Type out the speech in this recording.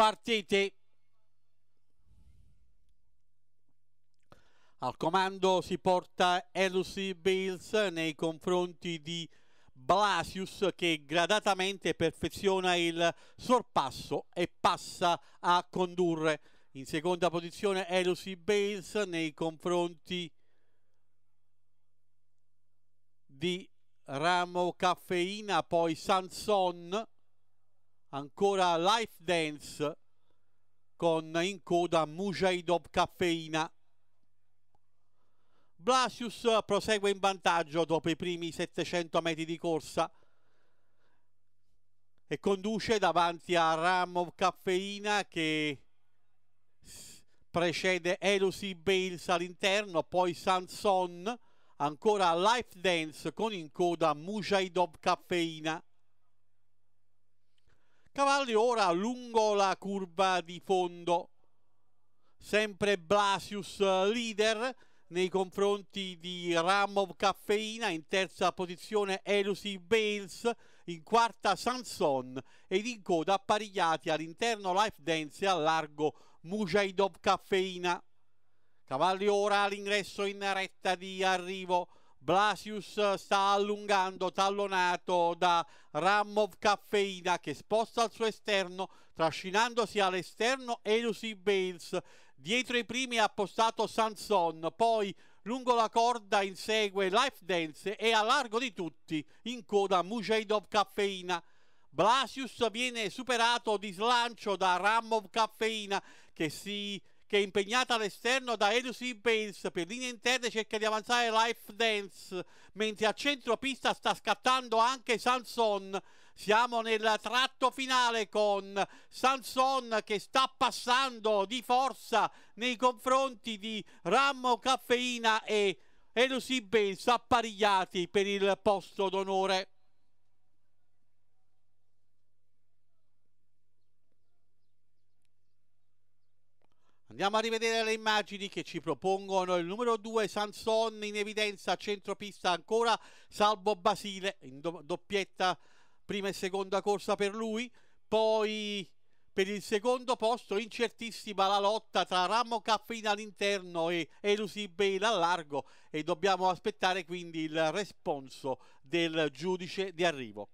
partite. Al comando si porta Elusi Bales nei confronti di Blasius che gradatamente perfeziona il sorpasso e passa a condurre. In seconda posizione Elusi Bales nei confronti di Ramo Caffeina, poi Sanson ancora Life Dance con in coda Mujahidob Caffeina. Blasius prosegue in vantaggio dopo i primi 700 metri di corsa e conduce davanti a Ramov Caffeina che precede Elusi Bales all'interno, poi Sanson, ancora Life Dance con in coda Mujahidob Caffeina cavalli ora lungo la curva di fondo sempre Blasius leader nei confronti di Ramov Caffeina, in terza posizione Elusi Bales, in quarta Sanson ed in coda apparigliati all'interno Life Dance e al largo Mujaidov Caffeina. Cavalli ora all'ingresso in retta di arrivo Blasius sta allungando tallonato da Ramov Caffeina che sposta al suo esterno trascinandosi all'esterno Elusi Bales dietro i primi ha appostato Sanson poi lungo la corda insegue Life Dance e a largo di tutti in coda Mujaidov Caffeina Blasius viene superato di slancio da Ramov Caffeina che si che è impegnata all'esterno da Elusive Bales per linee interne cerca di avanzare Life Dance mentre a centro pista sta scattando anche Sanson siamo nel tratto finale con Sanson che sta passando di forza nei confronti di Rammo Caffeina e Elusive Bales apparigliati per il posto d'onore Andiamo a rivedere le immagini che ci propongono il numero 2 Sanson in evidenza, centropista ancora, salvo Basile in do doppietta prima e seconda corsa per lui, poi per il secondo posto incertissima la lotta tra Ramo Caffina all'interno e Elusi Bale al largo e dobbiamo aspettare quindi il responso del giudice di arrivo.